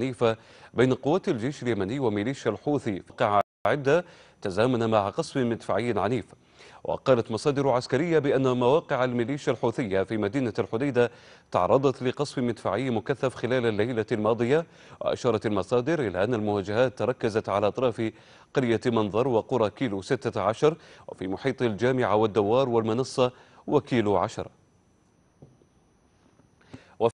حليفة بين قوات الجيش اليمني وميليشيا الحوثي في قاعة عدة تزامن مع قصف مدفعي عنيف وقالت مصادر عسكرية بأن مواقع الميليشيا الحوثية في مدينة الحديدة تعرضت لقصف مدفعي مكثف خلال الليلة الماضية وأشارت المصادر إلى أن المواجهات تركزت على أطراف قرية منظر وقرى كيلو 16 وفي محيط الجامعة والدوار والمنصة وكيلو 10